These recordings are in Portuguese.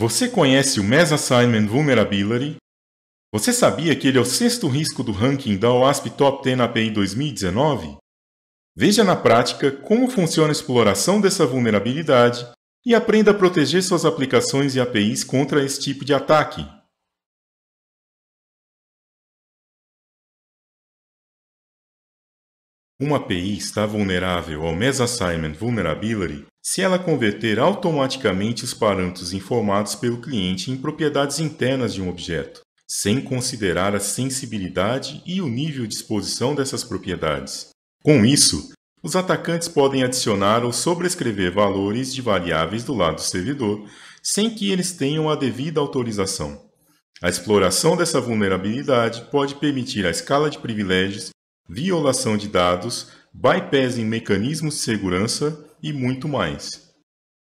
Você conhece o Mass Assignment Vulnerability? Você sabia que ele é o sexto risco do ranking da OASP Top 10 API 2019? Veja na prática como funciona a exploração dessa vulnerabilidade e aprenda a proteger suas aplicações e APIs contra esse tipo de ataque. Uma API está vulnerável ao assignment Vulnerability se ela converter automaticamente os parâmetros informados pelo cliente em propriedades internas de um objeto, sem considerar a sensibilidade e o nível de exposição dessas propriedades. Com isso, os atacantes podem adicionar ou sobrescrever valores de variáveis do lado do servidor sem que eles tenham a devida autorização. A exploração dessa vulnerabilidade pode permitir a escala de privilégios violação de dados, bypass em mecanismos de segurança e muito mais.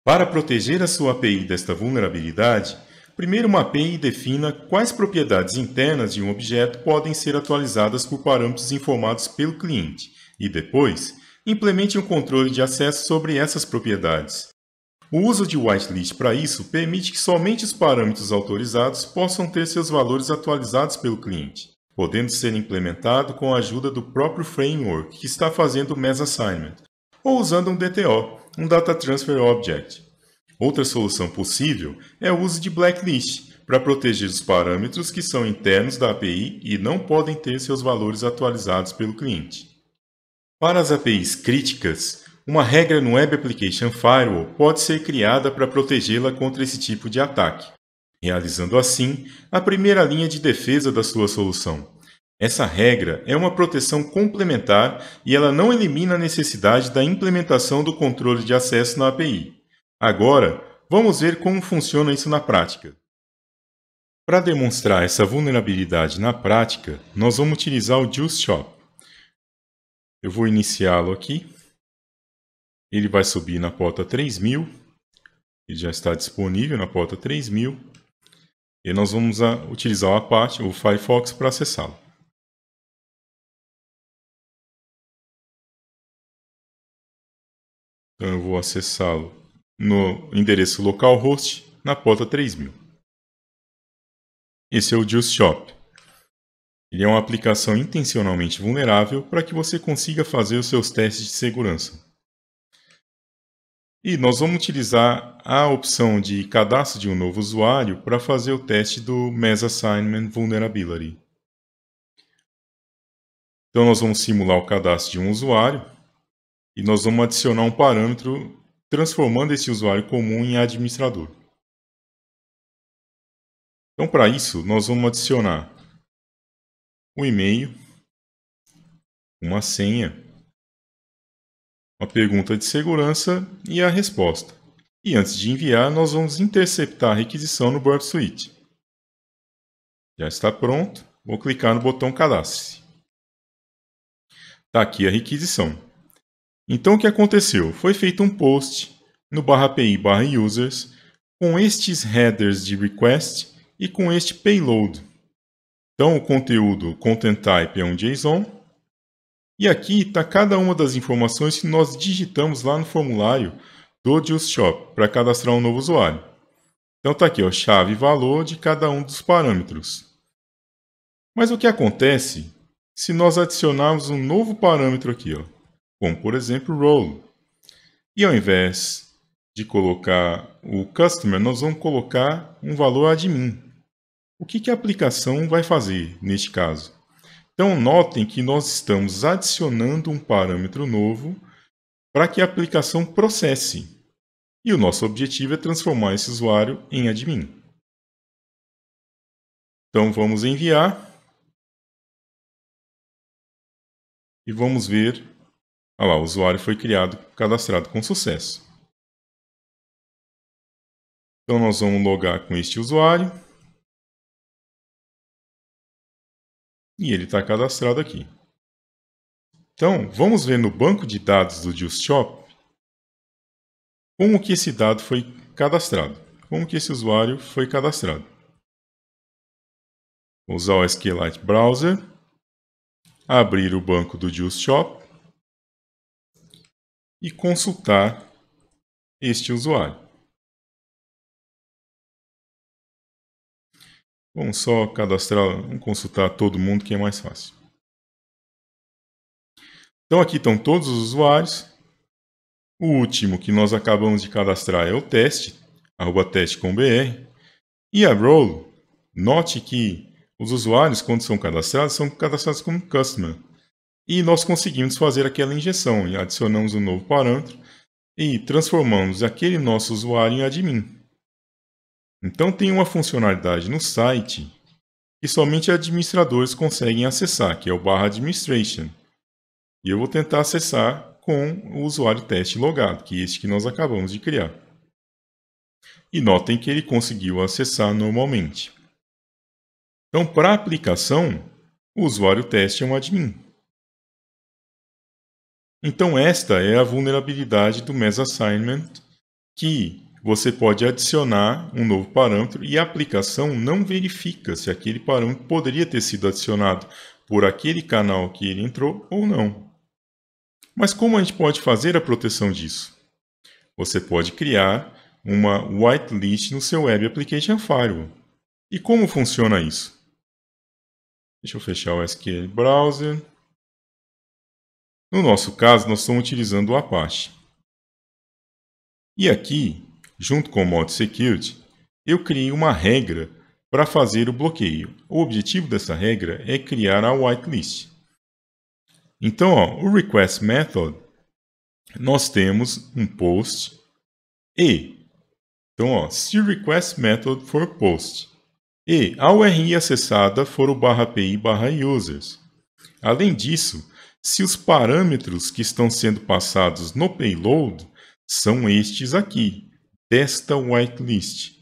Para proteger a sua API desta vulnerabilidade, primeiro uma API defina quais propriedades internas de um objeto podem ser atualizadas por parâmetros informados pelo cliente e depois implemente um controle de acesso sobre essas propriedades. O uso de whitelist para isso permite que somente os parâmetros autorizados possam ter seus valores atualizados pelo cliente podendo ser implementado com a ajuda do próprio framework que está fazendo o mesassignment, ou usando um DTO, um Data Transfer Object. Outra solução possível é o uso de blacklist para proteger os parâmetros que são internos da API e não podem ter seus valores atualizados pelo cliente. Para as APIs críticas, uma regra no Web Application Firewall pode ser criada para protegê-la contra esse tipo de ataque realizando assim a primeira linha de defesa da sua solução. Essa regra é uma proteção complementar e ela não elimina a necessidade da implementação do controle de acesso na API. Agora, vamos ver como funciona isso na prática. Para demonstrar essa vulnerabilidade na prática, nós vamos utilizar o Juice Shop. Eu vou iniciá-lo aqui. Ele vai subir na porta 3000. Ele já está disponível na porta 3000. E nós vamos ah, utilizar o Apache, o Firefox, para acessá-lo. Então eu vou acessá-lo no endereço localhost na porta 3000. Esse é o Juice Shop. Ele é uma aplicação intencionalmente vulnerável para que você consiga fazer os seus testes de segurança. E nós vamos utilizar a opção de cadastro de um novo usuário para fazer o teste do Mass Assignment Vulnerability. Então nós vamos simular o cadastro de um usuário e nós vamos adicionar um parâmetro transformando esse usuário comum em administrador. Então para isso nós vamos adicionar um e-mail, uma senha uma pergunta de segurança e a resposta. E antes de enviar, nós vamos interceptar a requisição no Burp Suite. Já está pronto. Vou clicar no botão Cadastre. Está aqui a requisição. Então, o que aconteceu? Foi feito um post no barra API barra users com estes headers de request e com este payload. Então, o conteúdo content type é um JSON e aqui está cada uma das informações que nós digitamos lá no formulário do Just Shop para cadastrar um novo usuário. Então está aqui, ó, chave e valor de cada um dos parâmetros. Mas o que acontece se nós adicionarmos um novo parâmetro aqui, ó, como por exemplo role? E ao invés de colocar o customer, nós vamos colocar um valor admin. O que, que a aplicação vai fazer neste caso? Então, notem que nós estamos adicionando um parâmetro novo para que a aplicação processe. E o nosso objetivo é transformar esse usuário em admin. Então, vamos enviar. E vamos ver. Olha lá, o usuário foi criado, cadastrado com sucesso. Então, nós vamos logar com este usuário. e ele está cadastrado aqui. Então, vamos ver no banco de dados do Juice Shop como que esse dado foi cadastrado, como que esse usuário foi cadastrado. Vou usar o SQLite Browser, abrir o banco do Juice Shop e consultar este usuário. Vamos só cadastrar, vamos consultar todo mundo que é mais fácil. Então aqui estão todos os usuários. O último que nós acabamos de cadastrar é o teste, arroba br E a role, note que os usuários, quando são cadastrados, são cadastrados como customer. E nós conseguimos fazer aquela injeção e adicionamos um novo parâmetro e transformamos aquele nosso usuário em admin. Então tem uma funcionalidade no site que somente administradores conseguem acessar, que é o barra administration. E eu vou tentar acessar com o usuário teste logado, que é este que nós acabamos de criar. E notem que ele conseguiu acessar normalmente. Então, para a aplicação, o usuário teste é um admin. Então, esta é a vulnerabilidade do Assignment que você pode adicionar um novo parâmetro e a aplicação não verifica se aquele parâmetro poderia ter sido adicionado por aquele canal que ele entrou ou não. Mas como a gente pode fazer a proteção disso? Você pode criar uma whitelist no seu Web Application Firewall. E como funciona isso? Deixa eu fechar o SQL Browser. No nosso caso, nós estamos utilizando o Apache. E aqui junto com o modo Security, eu criei uma regra para fazer o bloqueio. O objetivo dessa regra é criar a whitelist. Então, ó, o request method, nós temos um post e. Então, ó, se o request method for post e a URI acessada for o barra API barra users. Além disso, se os parâmetros que estão sendo passados no payload são estes aqui desta whitelist.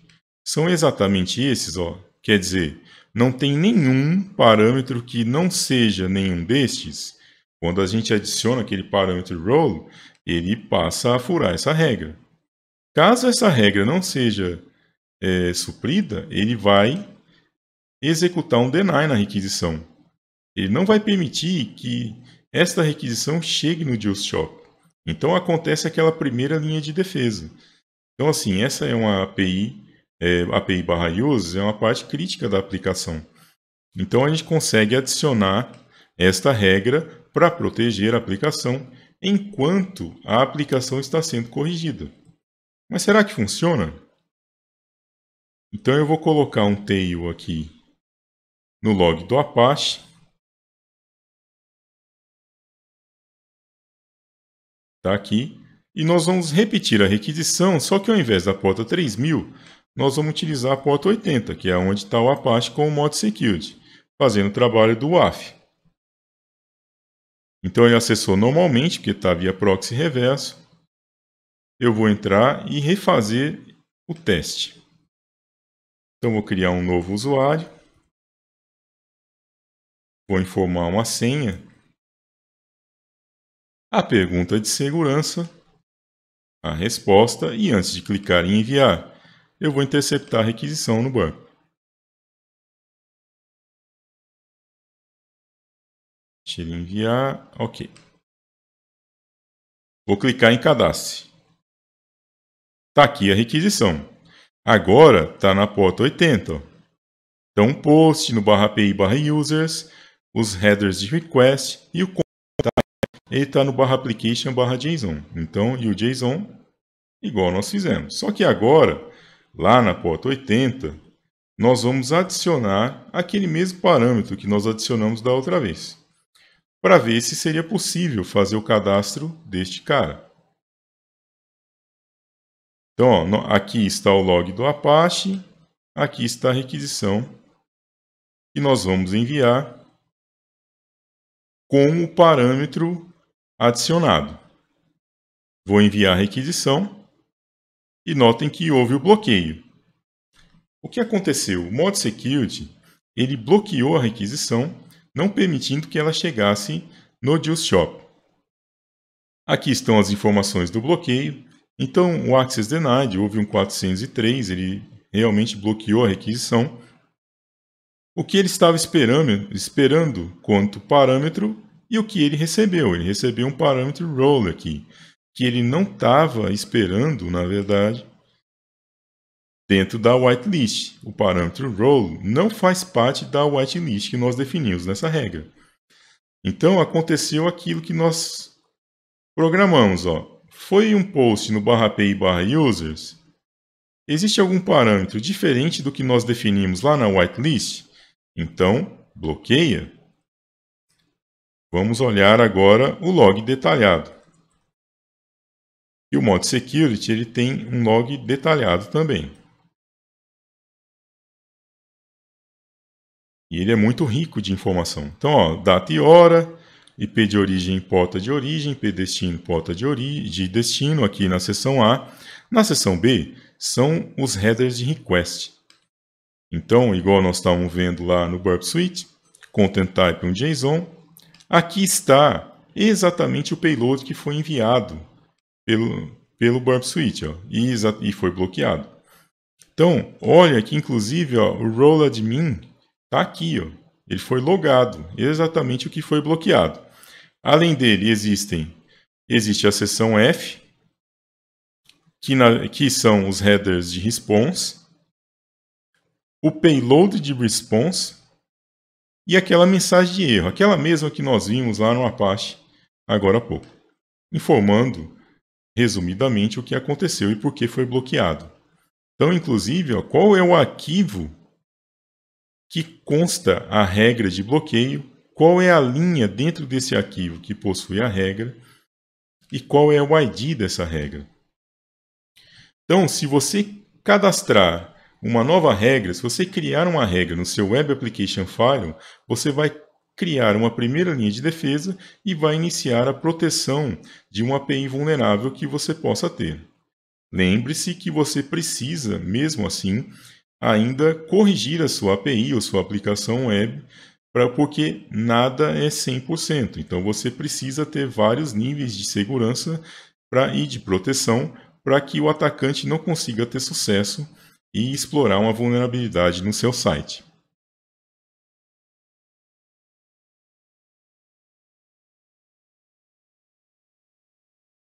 São exatamente esses, ó. Quer dizer, não tem nenhum parâmetro que não seja nenhum destes. Quando a gente adiciona aquele parâmetro role, ele passa a furar essa regra. Caso essa regra não seja é, suprida, ele vai executar um deny na requisição. Ele não vai permitir que esta requisição chegue no Just Shop. Então acontece aquela primeira linha de defesa. Então, assim, essa é uma API, é, API barra users, é uma parte crítica da aplicação. Então, a gente consegue adicionar esta regra para proteger a aplicação enquanto a aplicação está sendo corrigida. Mas será que funciona? Então, eu vou colocar um tail aqui no log do Apache. Está aqui e nós vamos repetir a requisição, só que ao invés da porta 3000, nós vamos utilizar a porta 80, que é onde está o Apache com o modo Security, fazendo o trabalho do WAF. Então ele acessou normalmente, porque está via proxy reverso. Eu vou entrar e refazer o teste. Então vou criar um novo usuário. Vou informar uma senha. A pergunta de segurança a resposta e antes de clicar em enviar, eu vou interceptar a requisição no banco. Deixa ele enviar, ok. Vou clicar em cadastre. Está aqui a requisição. Agora está na porta 80. Ó. Então, post no barra API barra users, os headers de request e o ele está no barra application barra JSON. Então, e o JSON igual nós fizemos. Só que agora, lá na porta 80, nós vamos adicionar aquele mesmo parâmetro que nós adicionamos da outra vez, para ver se seria possível fazer o cadastro deste cara. Então, ó, aqui está o log do Apache, aqui está a requisição que nós vamos enviar com o parâmetro adicionado. Vou enviar a requisição e notem que houve o bloqueio. O que aconteceu? O Mod security ele bloqueou a requisição, não permitindo que ela chegasse no Juice Shop. Aqui estão as informações do bloqueio. Então, o Access Denied, houve um 403, ele realmente bloqueou a requisição. O que ele estava esperando, esperando quanto parâmetro e o que ele recebeu? Ele recebeu um parâmetro role aqui, que ele não estava esperando, na verdade, dentro da whitelist. O parâmetro role não faz parte da whitelist que nós definimos nessa regra. Então aconteceu aquilo que nós programamos, ó. Foi um post no barra API barra users. Existe algum parâmetro diferente do que nós definimos lá na whitelist? Então, bloqueia Vamos olhar agora o log detalhado. E o modo security ele tem um log detalhado também. E ele é muito rico de informação. Então, ó, data e hora, IP de origem, porta de origem, IP destino, porta de, de destino, aqui na seção A. Na seção B, são os headers de request. Então, igual nós estávamos vendo lá no Burp Suite, content type um JSON, Aqui está exatamente o payload que foi enviado pelo, pelo Burp Suite ó, e, e, foi bloqueado. Então, olha que inclusive ó, o role admin está aqui. Ó, ele foi logado, exatamente o que foi bloqueado. Além dele, existem, existe a seção F, que, na, que são os headers de response, o payload de response, e aquela mensagem de erro, aquela mesma que nós vimos lá no Apache agora há pouco, informando resumidamente o que aconteceu e por que foi bloqueado. Então, inclusive, ó, qual é o arquivo que consta a regra de bloqueio, qual é a linha dentro desse arquivo que possui a regra e qual é o ID dessa regra. Então, se você cadastrar uma nova regra, se você criar uma regra no seu Web Application Firewall, você vai criar uma primeira linha de defesa e vai iniciar a proteção de uma API vulnerável que você possa ter. Lembre-se que você precisa, mesmo assim, ainda corrigir a sua API ou sua aplicação web, pra, porque nada é 100%. Então você precisa ter vários níveis de segurança e de proteção para que o atacante não consiga ter sucesso e explorar uma vulnerabilidade no seu site.